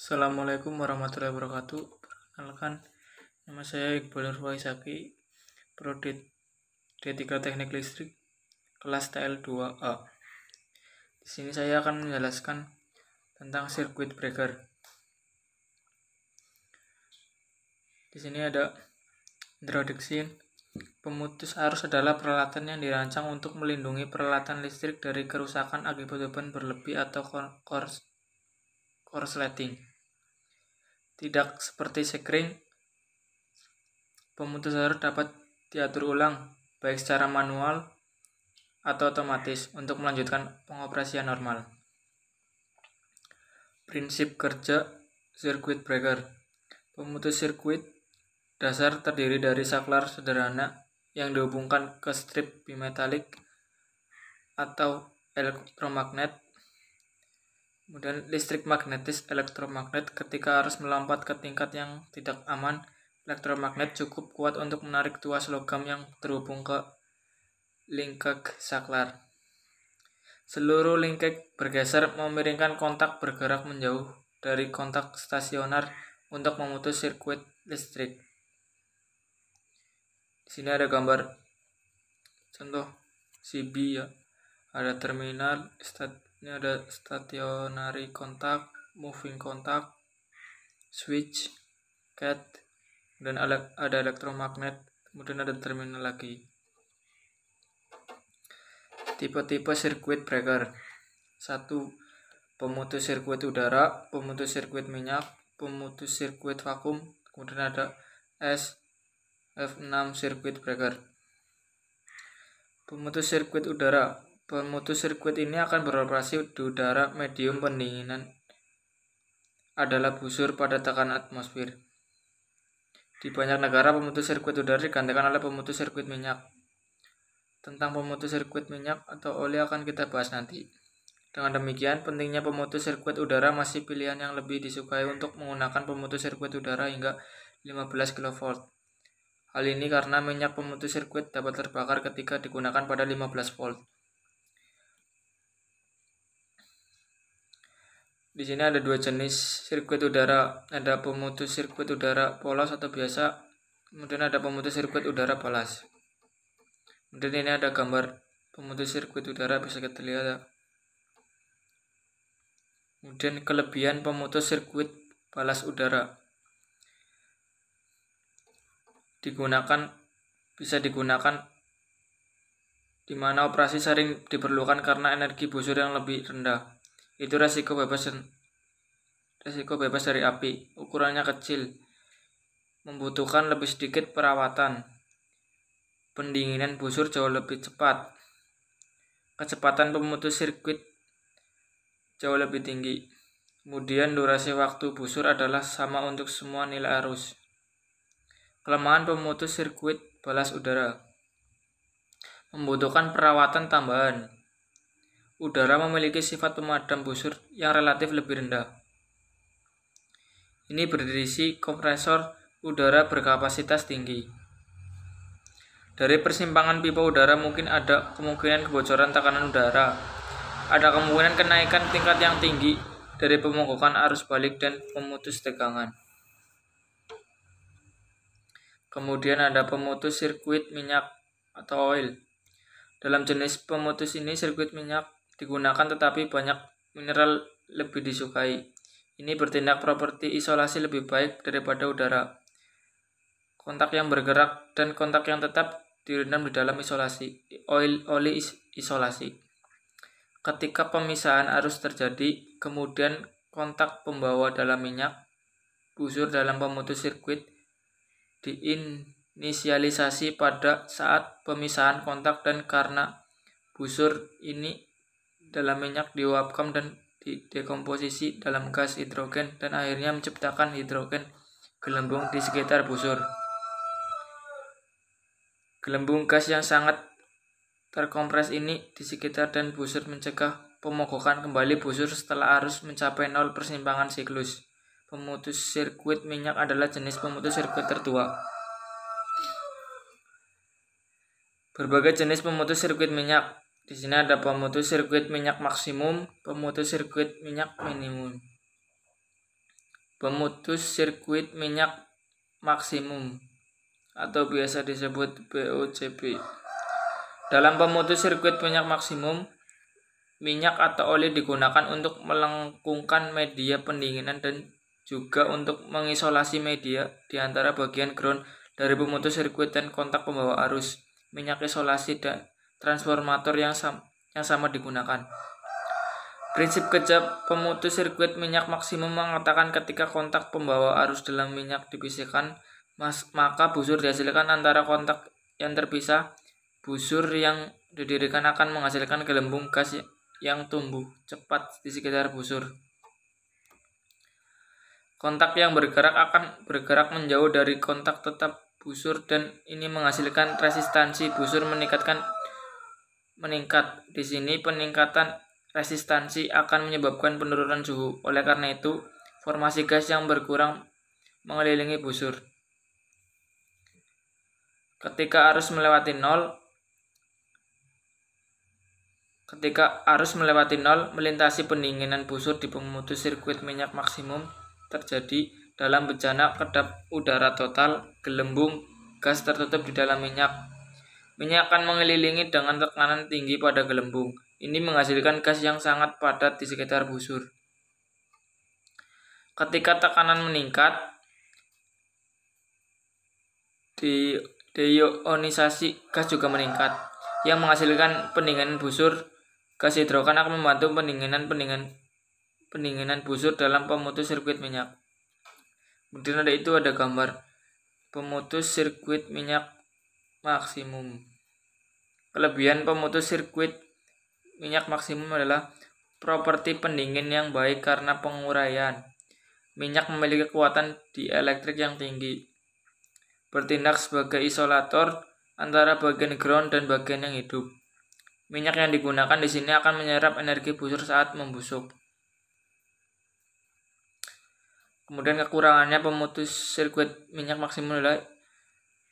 Assalamualaikum warahmatullahi wabarakatuh. Perkenalkan, nama saya Iqbal Faisaki, Prodi D3 Teknik Listrik, kelas TL2A. Di sini saya akan menjelaskan tentang sirkuit breaker. Di sini ada introduction. Pemutus arus adalah peralatan yang dirancang untuk melindungi peralatan listrik dari kerusakan akibat beban berlebih atau korsleting. Kor tidak seperti sekring, pemutus huruf dapat diatur ulang, baik secara manual atau otomatis untuk melanjutkan pengoperasian normal. Prinsip kerja circuit breaker Pemutus sirkuit dasar terdiri dari saklar sederhana yang dihubungkan ke strip bimetalik atau elektromagnet Kemudian listrik magnetis elektromagnet ketika harus melompat ke tingkat yang tidak aman, elektromagnet cukup kuat untuk menarik tuas logam yang terhubung ke lingkek saklar. Seluruh lingkek bergeser memiringkan kontak bergerak menjauh dari kontak stasioner untuk memutus sirkuit listrik. Di sini ada gambar contoh CB ya. Ada terminal, stat ini ada stationary kontak moving kontak switch cat dan ada, elektromagnet kemudian ada terminal lagi tipe-tipe circuit breaker satu pemutus sirkuit udara pemutus sirkuit minyak pemutus sirkuit vakum kemudian ada S F6 circuit breaker pemutus sirkuit udara Pemutus sirkuit ini akan beroperasi di udara medium pendinginan adalah busur pada tekanan atmosfer. Di banyak negara, pemutus sirkuit udara digantikan oleh pemutus sirkuit minyak. Tentang pemutus sirkuit minyak atau oli akan kita bahas nanti. Dengan demikian, pentingnya pemutus sirkuit udara masih pilihan yang lebih disukai untuk menggunakan pemutus sirkuit udara hingga 15 kV. Hal ini karena minyak pemutus sirkuit dapat terbakar ketika digunakan pada 15 volt. Di sini ada dua jenis sirkuit udara, ada pemutus sirkuit udara polos atau biasa, kemudian ada pemutus sirkuit udara polos. Kemudian ini ada gambar pemutus sirkuit udara bisa kita lihat ya. Kemudian kelebihan pemutus sirkuit balas udara digunakan bisa digunakan di mana operasi sering diperlukan karena energi busur yang lebih rendah itu resiko bebas resiko bebas dari api ukurannya kecil membutuhkan lebih sedikit perawatan pendinginan busur jauh lebih cepat kecepatan pemutus sirkuit jauh lebih tinggi kemudian durasi waktu busur adalah sama untuk semua nilai arus kelemahan pemutus sirkuit balas udara membutuhkan perawatan tambahan udara memiliki sifat pemadam busur yang relatif lebih rendah. Ini berisi kompresor udara berkapasitas tinggi. Dari persimpangan pipa udara mungkin ada kemungkinan kebocoran tekanan udara. Ada kemungkinan kenaikan tingkat yang tinggi dari pemogokan arus balik dan pemutus tegangan. Kemudian ada pemutus sirkuit minyak atau oil. Dalam jenis pemutus ini sirkuit minyak digunakan tetapi banyak mineral lebih disukai. Ini bertindak properti isolasi lebih baik daripada udara. Kontak yang bergerak dan kontak yang tetap direndam di dalam isolasi oil oli is, isolasi. Ketika pemisahan arus terjadi, kemudian kontak pembawa dalam minyak busur dalam pemutus sirkuit diinisialisasi pada saat pemisahan kontak dan karena busur ini dalam minyak diuapkan dan didekomposisi dalam gas hidrogen dan akhirnya menciptakan hidrogen gelembung di sekitar busur. Gelembung gas yang sangat terkompres ini di sekitar dan busur mencegah pemogokan kembali busur setelah arus mencapai nol persimpangan siklus. Pemutus sirkuit minyak adalah jenis pemutus sirkuit tertua. Berbagai jenis pemutus sirkuit minyak di sini ada pemutus sirkuit minyak maksimum, pemutus sirkuit minyak minimum. Pemutus sirkuit minyak maksimum atau biasa disebut POCP. Dalam pemutus sirkuit minyak maksimum, minyak atau oli digunakan untuk melengkungkan media pendinginan dan juga untuk mengisolasi media di antara bagian ground dari pemutus sirkuit dan kontak pembawa arus. Minyak isolasi dan transformator yang, sam yang sama digunakan. Prinsip kejap pemutus sirkuit minyak maksimum mengatakan ketika kontak pembawa arus dalam minyak dipisahkan, maka busur dihasilkan antara kontak yang terpisah. Busur yang didirikan akan menghasilkan gelembung gas yang tumbuh cepat di sekitar busur. Kontak yang bergerak akan bergerak menjauh dari kontak tetap busur dan ini menghasilkan resistansi busur meningkatkan meningkat. Di sini peningkatan resistansi akan menyebabkan penurunan suhu. Oleh karena itu, formasi gas yang berkurang mengelilingi busur. Ketika arus melewati nol, ketika arus melewati nol melintasi pendinginan busur di pemutus sirkuit minyak maksimum terjadi dalam bencana kedap udara total, gelembung, gas tertutup di dalam minyak Minyak akan mengelilingi dengan tekanan tinggi pada gelembung. Ini menghasilkan gas yang sangat padat di sekitar busur. Ketika tekanan meningkat, di deionisasi gas juga meningkat yang menghasilkan pendinginan busur. Gas hidrogen akan membantu pendinginan pendinginan pendinginan busur dalam pemutus sirkuit minyak. Kemudian ada itu ada gambar pemutus sirkuit minyak maksimum. Kelebihan pemutus sirkuit minyak maksimum adalah properti pendingin yang baik karena penguraian. Minyak memiliki kekuatan di elektrik yang tinggi. Bertindak sebagai isolator antara bagian ground dan bagian yang hidup. Minyak yang digunakan di sini akan menyerap energi busur saat membusuk. Kemudian kekurangannya pemutus sirkuit minyak maksimum adalah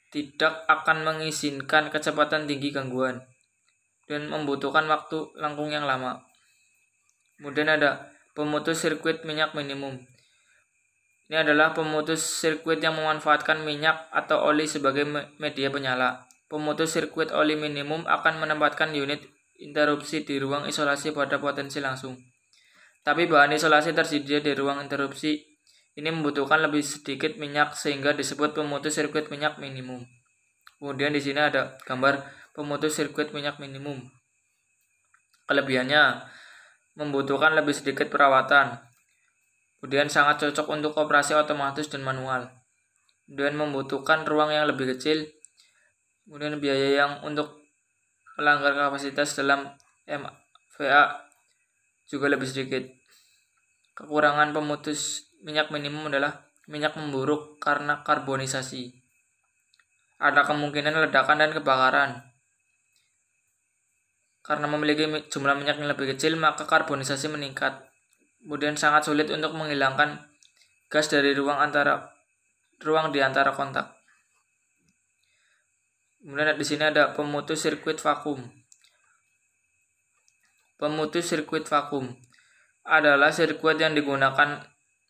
tidak akan mengizinkan kecepatan tinggi gangguan dan membutuhkan waktu langkung yang lama. Kemudian ada pemutus sirkuit minyak minimum. Ini adalah pemutus sirkuit yang memanfaatkan minyak atau oli sebagai media penyala. Pemutus sirkuit oli minimum akan menempatkan unit interupsi di ruang isolasi pada potensi langsung. Tapi bahan isolasi tersedia di ruang interupsi ini membutuhkan lebih sedikit minyak sehingga disebut pemutus sirkuit minyak minimum. Kemudian di sini ada gambar pemutus sirkuit minyak minimum. Kelebihannya membutuhkan lebih sedikit perawatan. Kemudian sangat cocok untuk operasi otomatis dan manual. Kemudian membutuhkan ruang yang lebih kecil. Kemudian biaya yang untuk melanggar kapasitas dalam MVA juga lebih sedikit. Kekurangan pemutus minyak minimum adalah minyak memburuk karena karbonisasi. Ada kemungkinan ledakan dan kebakaran. Karena memiliki jumlah minyak yang lebih kecil, maka karbonisasi meningkat. Kemudian sangat sulit untuk menghilangkan gas dari ruang antara ruang di antara kontak. Kemudian di sini ada pemutus sirkuit vakum. Pemutus sirkuit vakum adalah sirkuit yang digunakan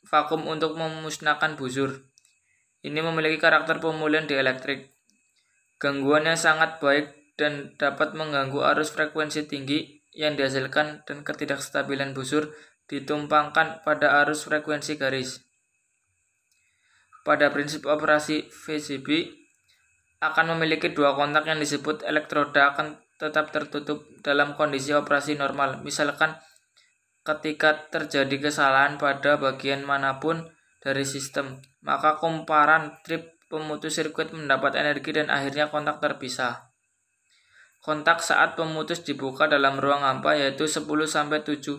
vakum untuk memusnahkan busur. Ini memiliki karakter pemulihan di elektrik. Gangguannya sangat baik dan dapat mengganggu arus frekuensi tinggi yang dihasilkan dan ketidakstabilan busur ditumpangkan pada arus frekuensi garis. Pada prinsip operasi VCB akan memiliki dua kontak yang disebut elektroda akan tetap tertutup dalam kondisi operasi normal. Misalkan ketika terjadi kesalahan pada bagian manapun dari sistem, maka komparan trip pemutus sirkuit mendapat energi dan akhirnya kontak terpisah. Kontak saat pemutus dibuka dalam ruang hampa yaitu 10 sampai 7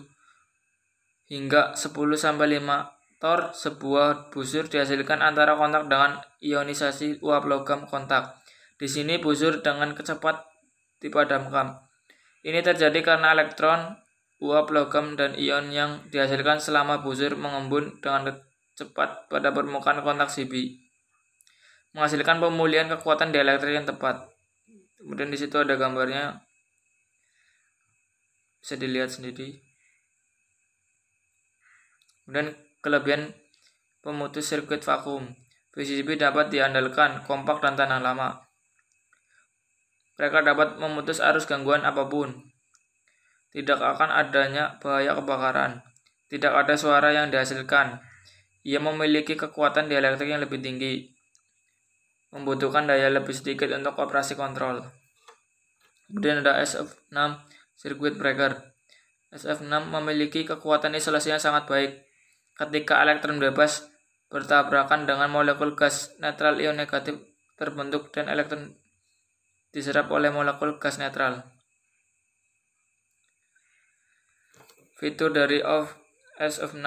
hingga 10 sampai 5 tor sebuah busur dihasilkan antara kontak dengan ionisasi uap logam kontak. Di sini busur dengan kecepat dipadamkan. Ini terjadi karena elektron uap logam dan ion yang dihasilkan selama busur mengembun dengan cepat pada permukaan kontak CB menghasilkan pemulihan kekuatan dielektrik yang tepat kemudian di situ ada gambarnya bisa dilihat sendiri kemudian kelebihan pemutus sirkuit vakum PCB dapat diandalkan kompak dan tanah lama mereka dapat memutus arus gangguan apapun tidak akan adanya bahaya kebakaran. Tidak ada suara yang dihasilkan. Ia memiliki kekuatan dielektrik yang lebih tinggi. Membutuhkan daya lebih sedikit untuk operasi kontrol. Kemudian ada SF6 Circuit Breaker. SF6 memiliki kekuatan isolasi yang sangat baik. Ketika elektron bebas bertabrakan dengan molekul gas netral ion negatif terbentuk dan elektron diserap oleh molekul gas netral. Fitur dari of SF6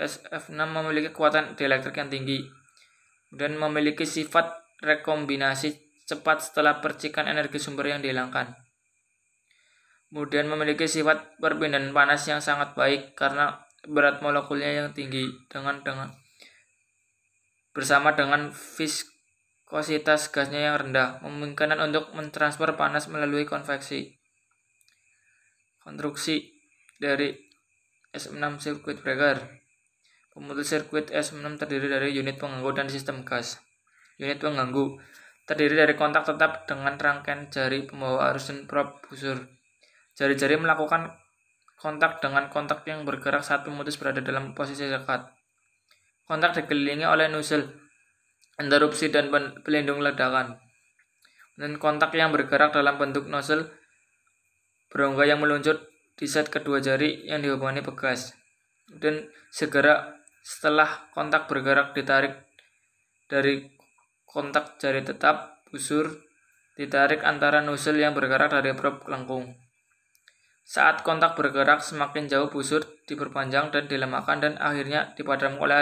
SF6 memiliki kekuatan dielektrik yang tinggi dan memiliki sifat rekombinasi cepat setelah percikan energi sumber yang dihilangkan. Kemudian memiliki sifat perpindahan panas yang sangat baik karena berat molekulnya yang tinggi dengan dengan bersama dengan viskositas gasnya yang rendah memungkinkan untuk mentransfer panas melalui konveksi. Konstruksi dari S6 Circuit Breaker. Pemutus sirkuit S6 terdiri dari unit pengganggu dan sistem gas. Unit pengganggu terdiri dari kontak tetap dengan rangkaian jari pembawa arus dan prop busur. Jari-jari melakukan kontak dengan kontak yang bergerak saat pemutus berada dalam posisi sekat. Kontak dikelilingi oleh nozzle, interupsi, dan pelindung ledakan. Dan kontak yang bergerak dalam bentuk nozzle, berongga yang meluncur di set kedua jari yang dihubungi bekas. Dan segera setelah kontak bergerak ditarik dari kontak jari tetap, busur ditarik antara nusul yang bergerak dari probe lengkung. Saat kontak bergerak semakin jauh busur diperpanjang dan dilemahkan dan akhirnya dipadamkan oleh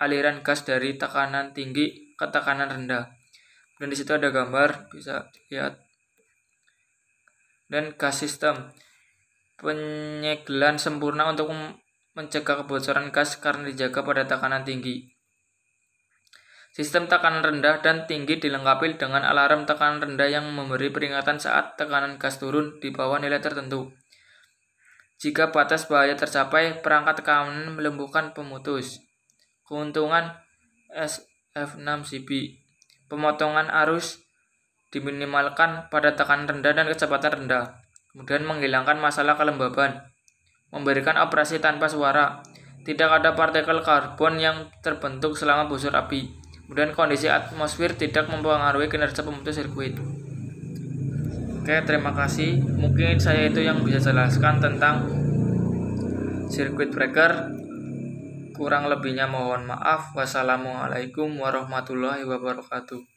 aliran gas dari tekanan tinggi ke tekanan rendah. Dan di situ ada gambar bisa dilihat. Dan gas sistem penyegelan sempurna untuk mencegah kebocoran gas karena dijaga pada tekanan tinggi. Sistem tekanan rendah dan tinggi dilengkapi dengan alarm tekanan rendah yang memberi peringatan saat tekanan gas turun di bawah nilai tertentu. Jika batas bahaya tercapai, perangkat keamanan melembukan pemutus. Keuntungan SF6CB Pemotongan arus diminimalkan pada tekanan rendah dan kecepatan rendah kemudian menghilangkan masalah kelembaban, memberikan operasi tanpa suara, tidak ada partikel karbon yang terbentuk selama busur api, kemudian kondisi atmosfer tidak mempengaruhi kinerja pemutus sirkuit. Oke, terima kasih. Mungkin saya itu yang bisa jelaskan tentang sirkuit breaker. Kurang lebihnya mohon maaf. Wassalamualaikum warahmatullahi wabarakatuh.